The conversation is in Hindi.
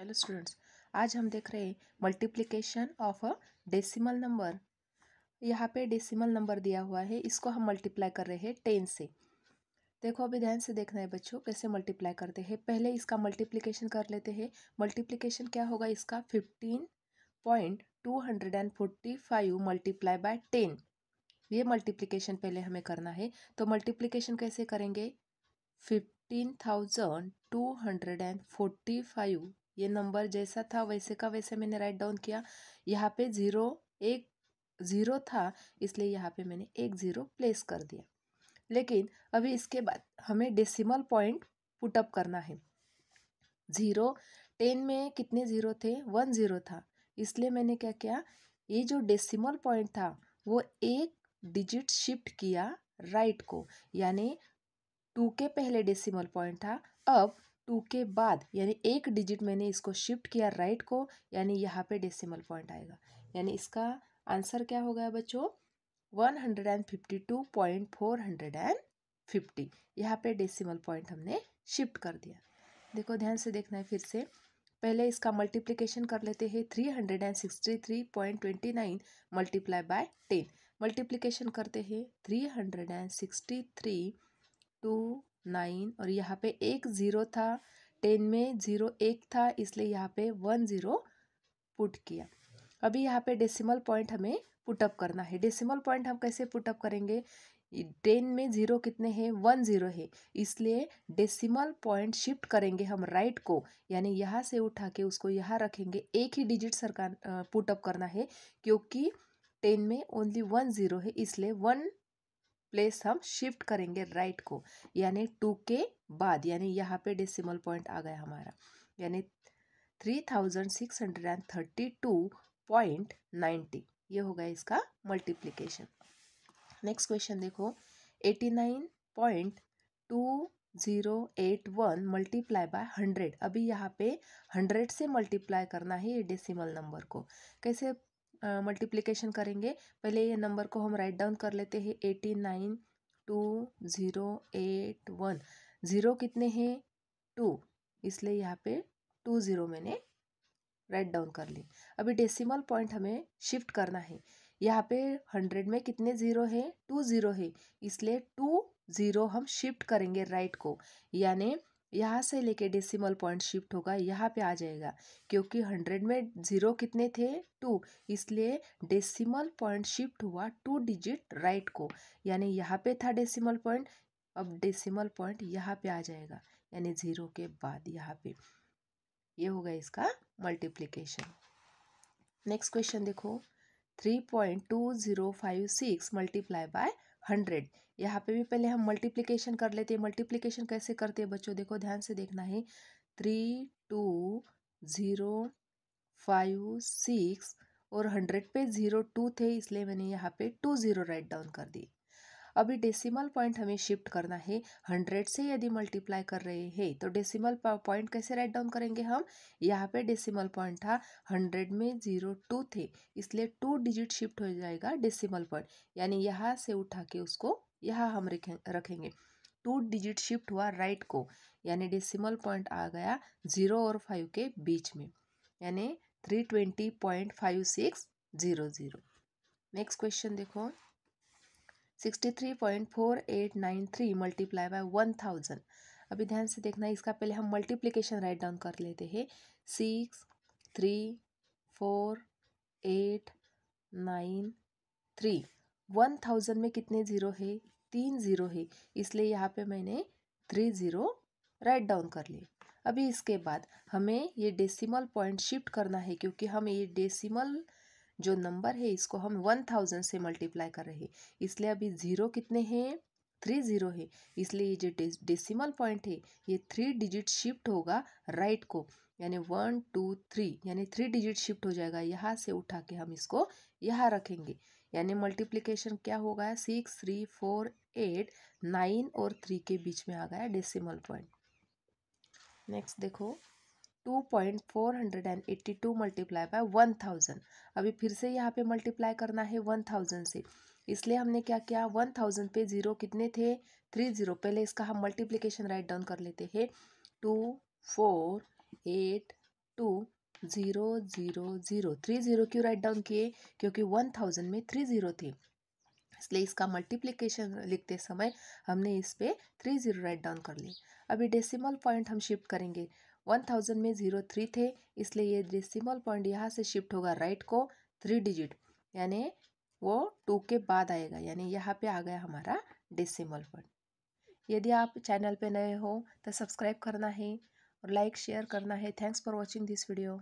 हेलो स्टूडेंट्स आज हम देख रहे हैं multiplication of a decimal number यहाँ पे डेसिमल नंबर दिया हुआ है इसको हम मल्टीप्लाई कर रहे हैं टेन से देखो अभी ध्यान से देखना है बच्चों कैसे मल्टीप्लाई करते हैं पहले इसका मल्टीप्लिकेशन कर लेते हैं मल्टीप्लिकेशन क्या होगा इसका fifteen point two hundred and forty five multiply by ten ये मल्टीप्लिकेशन पहले हमें करना है तो मल्टीप्लिकेशन कैसे करेंगे fifteen thousand two hundred and forty five ये नंबर जैसा था वैसे का वैसे मैंने राइट डाउन किया यहाँ पे ज़ीरो एक ज़ीरो था इसलिए यहाँ पे मैंने एक ज़ीरो प्लेस कर दिया लेकिन अभी इसके बाद हमें डेसिमल पॉइंट पुटअप करना है ज़ीरो टेन में कितने ज़ीरो थे वन ज़ीरो था इसलिए मैंने क्या किया ये जो डेसिमल पॉइंट था वो एक डिजिट शिफ्ट किया राइट को यानी टू के पहले डेसिमल पॉइंट था अब टू के बाद यानी एक डिजिट मैंने इसको शिफ्ट किया राइट को यानी यहाँ पे डेसिमल पॉइंट आएगा यानी इसका आंसर क्या होगा बच्चों one hundred and fifty two point four hundred and fifty यहाँ पे डेसिमल पॉइंट हमने शिफ्ट कर दिया देखो ध्यान से देखना है फिर से पहले इसका मल्टीप्लीकेशन कर लेते हैं three hundred and sixty three point twenty nine multiply by ten multiplication करते हैं three hundred and sixty three two nine और यहाँ पे एक ज़ीरो था टेन में ज़ीरो एक था इसलिए यहाँ पे वन ज़ीरो पुट किया अभी यहाँ पे डेसिमल पॉइंट हमें पुटअप करना है डेसिमल पॉइंट हम कैसे पुटअप करेंगे टेन में ज़ीरो कितने हैं वन ज़ीरो है इसलिए डेसिमल पॉइंट शिफ्ट करेंगे हम राइट को यानी यहाँ से उठा के उसको यहाँ रखेंगे एक ही डिजिट सरकार पुटअप करना है क्योंकि टेन में ओनली वन ज़ीरो है इसलिए वन प्लेस हम शिफ्ट करेंगे राइट को यानी टू के बाद यानी यहाँ पे डेसिमल पॉइंट आ गया हमारा यानी three thousand six hundred and thirty two point ninety ये होगा इसका मल्टीप्लीकेशन नेक्स्ट क्वेश्चन देखो eighty nine point two zero eight one multiply by hundred अभी यहाँ पे हंड्रेड से मल्टीप्लाई करना है ये डेसिमल नंबर को कैसे मल्टीप्लिकेशन करेंगे पहले ये नंबर को हम राइट डाउन कर लेते हैं eighty nine two zero eight one zero कितने हैं टू इसलिए यहाँ पे टू ज़ीरो मैंने राइट डाउन कर ली अभी डेसिमल पॉइंट हमें शिफ्ट करना है यहाँ पे हंड्रेड में कितने ज़ीरो है टू ज़ीरो है इसलिए टू ज़ीरो हम शिफ्ट करेंगे राइट को यानी यहाँ से लेके डेसिमल पॉइंट शिफ्ट होगा यहाँ पे आ जाएगा क्योंकि हंड्रेड में ज़ीरो कितने थे टू इसलिए डेसिमल पॉइंट शिफ्ट हुआ टू डिजिट राइट को यानी यहाँ पे था डेसिमल पॉइंट अब डेसिमल पॉइंट यहाँ पे आ जाएगा यानी ज़ीरो के बाद यहाँ पे ये यह होगा इसका मल्टीप्लीकेशन नेक्स्ट क्वेश्चन देखो three point two zero five six multiply by hundred यहाँ पे भी पहले हम मल्टीप्लीकेशन कर लेते हैं मल्टीप्लीकेशन कैसे करते हैं बच्चों देखो ध्यान से देखना है three two zero five six और हंड्रेड पे ज़ीरो टू थे इसलिए मैंने यहाँ पे टू ज़ीरो राइट डाउन कर दी अभी डेसिमल पॉइंट हमें शिफ्ट करना है हंड्रेड से यदि मल्टीप्लाई कर रहे हैं तो डेसिमल पॉइंट कैसे राइट डाउन करेंगे हम यहाँ पे डेसिमल पॉइंट था हंड्रेड में ज़ीरो टू थे इसलिए टू डिजिट शिफ्ट हो जाएगा डेसिमल पॉइंट यानी यहाँ से उठा के उसको यहाँ हम रखेंगे टू डिजिट शिफ्ट हुआ राइट को यानी डेसिमल पॉइंट आ गया ज़ीरो और फाइव के बीच में यानी three twenty point five six zero zero next question देखो 63.4893 मल्टीप्लाई बाय 1000 अभी ध्यान से देखना इसका पहले हम मल्टीप्लिकेशन राइट डाउन कर लेते हैं six three four eight nine three one thousand में कितने ज़ीरो है तीन ज़ीरो है इसलिए यहाँ पे मैंने थ्री ज़ीरो राइट डाउन कर लिए अभी इसके बाद हमें ये डेसिमल पॉइंट शिफ्ट करना है क्योंकि हम ये डेसिमल जो नंबर है इसको हम वन थाउजेंड से मल्टीप्लाई कर रहे हैं इसलिए अभी ज़ीरो कितने हैं थ्री ज़ीरो है इसलिए ये जो डेसिमल पॉइंट है ये थ्री डिजिट शिफ्ट होगा राइट को यानी वन टू थ्री यानी थ्री डिजिट शिफ्ट हो जाएगा यहाँ से उठा के हम इसको यहाँ रखेंगे यानी मल्टीप्लिकेशन क्या हो गया six three four eight nine और थ्री के बीच में आ गया डेसिमल पॉइंट नेक्स्ट देखो two point four hundred and eighty two multiply by one thousand अभी फिर से यहाँ पे मल्टीप्लाई करना है वन थाउजेंड से इसलिए हमने क्या किया वन थाउजेंड पे ज़ीरो कितने थे थ्री ज़ीरो पहले इसका हम मल्टीप्लिकेशन राइट डाउन कर लेते हैं two four eight two zero zero zero three zero क्यों राइट डाउन किए क्योंकि वन थाउजेंड में थ्री ज़ीरो थे इसलिए इसका मल्टीप्लिकेशन लिखते समय हमने इस पर थ्री ज़ीरो राइट डाउन कर ली अभी डेसिमल पॉइंट हम शिफ्ट करेंगे वन थाउजेंड में ज़ीरो थ्री थे इसलिए ये डेसिमल पॉइंट यहाँ से शिफ्ट होगा राइट को थ्री डिजिट यानी वो टू के बाद आएगा यानी यहाँ पे आ गया हमारा डेसिमल पॉइंट यदि आप चैनल पे नए हो तो सब्सक्राइब करना है और लाइक शेयर करना है thanks for watching this video